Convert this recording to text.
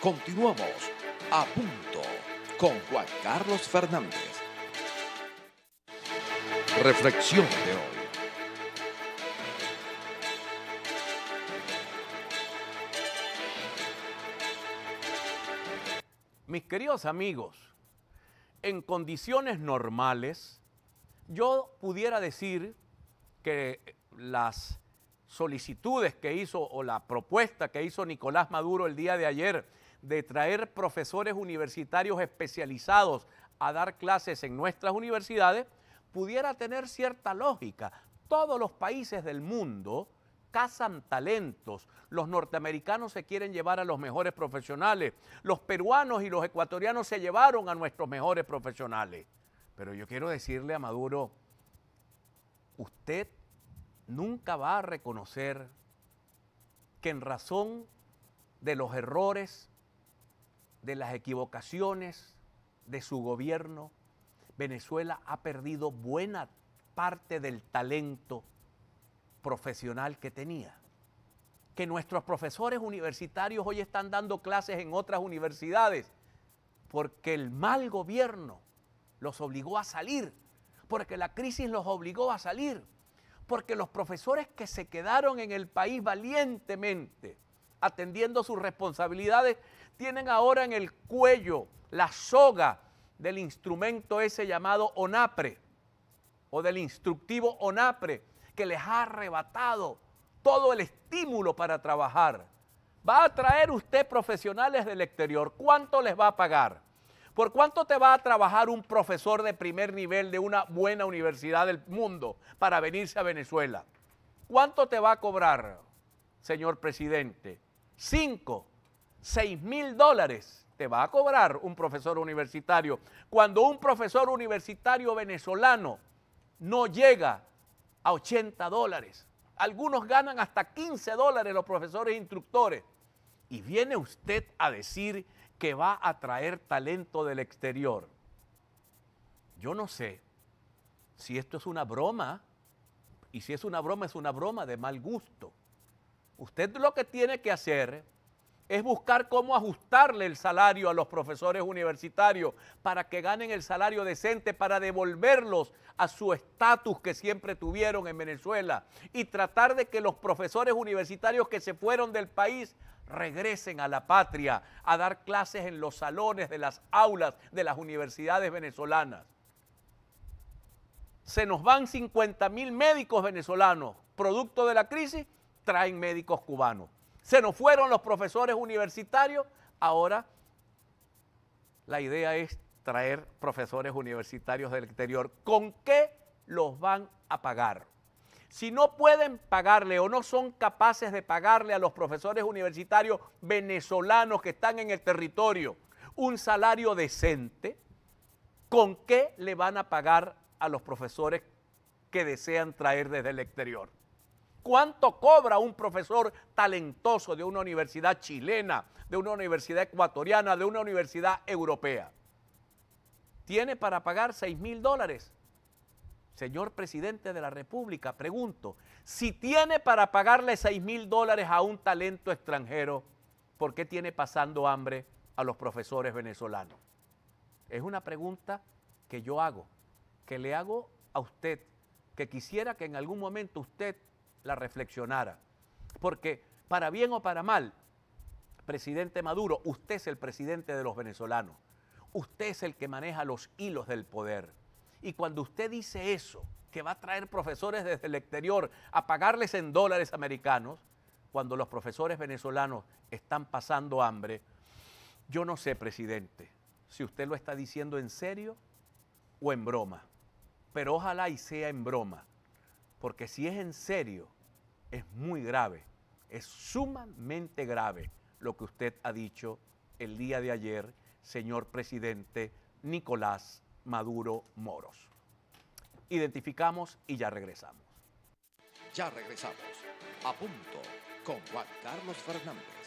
Continuamos a punto con Juan Carlos Fernández. Reflexión de hoy. Mis queridos amigos, en condiciones normales, yo pudiera decir que las solicitudes que hizo o la propuesta que hizo Nicolás Maduro el día de ayer de traer profesores universitarios especializados a dar clases en nuestras universidades pudiera tener cierta lógica. Todos los países del mundo cazan talentos. Los norteamericanos se quieren llevar a los mejores profesionales. Los peruanos y los ecuatorianos se llevaron a nuestros mejores profesionales. Pero yo quiero decirle a Maduro, usted nunca va a reconocer que en razón de los errores de las equivocaciones de su gobierno, Venezuela ha perdido buena parte del talento profesional que tenía. Que nuestros profesores universitarios hoy están dando clases en otras universidades porque el mal gobierno los obligó a salir, porque la crisis los obligó a salir, porque los profesores que se quedaron en el país valientemente atendiendo sus responsabilidades, tienen ahora en el cuello la soga del instrumento ese llamado ONAPRE o del instructivo ONAPRE que les ha arrebatado todo el estímulo para trabajar. Va a traer usted profesionales del exterior. ¿Cuánto les va a pagar? ¿Por cuánto te va a trabajar un profesor de primer nivel de una buena universidad del mundo para venirse a Venezuela? ¿Cuánto te va a cobrar, señor presidente? 5, 6 mil dólares te va a cobrar un profesor universitario. Cuando un profesor universitario venezolano no llega a 80 dólares, algunos ganan hasta 15 dólares los profesores e instructores. Y viene usted a decir que va a traer talento del exterior. Yo no sé si esto es una broma, y si es una broma, es una broma de mal gusto. Usted lo que tiene que hacer es buscar cómo ajustarle el salario a los profesores universitarios para que ganen el salario decente, para devolverlos a su estatus que siempre tuvieron en Venezuela y tratar de que los profesores universitarios que se fueron del país regresen a la patria a dar clases en los salones de las aulas de las universidades venezolanas. Se nos van 50 mil médicos venezolanos producto de la crisis traen médicos cubanos. Se nos fueron los profesores universitarios, ahora la idea es traer profesores universitarios del exterior. ¿Con qué los van a pagar? Si no pueden pagarle o no son capaces de pagarle a los profesores universitarios venezolanos que están en el territorio un salario decente, ¿con qué le van a pagar a los profesores que desean traer desde el exterior? ¿Cuánto cobra un profesor talentoso de una universidad chilena, de una universidad ecuatoriana, de una universidad europea? ¿Tiene para pagar 6 mil dólares? Señor presidente de la República, pregunto, si tiene para pagarle 6 mil dólares a un talento extranjero, ¿por qué tiene pasando hambre a los profesores venezolanos? Es una pregunta que yo hago, que le hago a usted, que quisiera que en algún momento usted la reflexionara. Porque para bien o para mal, presidente Maduro, usted es el presidente de los venezolanos. Usted es el que maneja los hilos del poder. Y cuando usted dice eso, que va a traer profesores desde el exterior a pagarles en dólares americanos, cuando los profesores venezolanos están pasando hambre, yo no sé, presidente, si usted lo está diciendo en serio o en broma. Pero ojalá y sea en broma, porque si es en serio, es muy grave, es sumamente grave lo que usted ha dicho el día de ayer, señor presidente Nicolás Maduro Moros. Identificamos y ya regresamos. Ya regresamos a punto con Juan Carlos Fernández.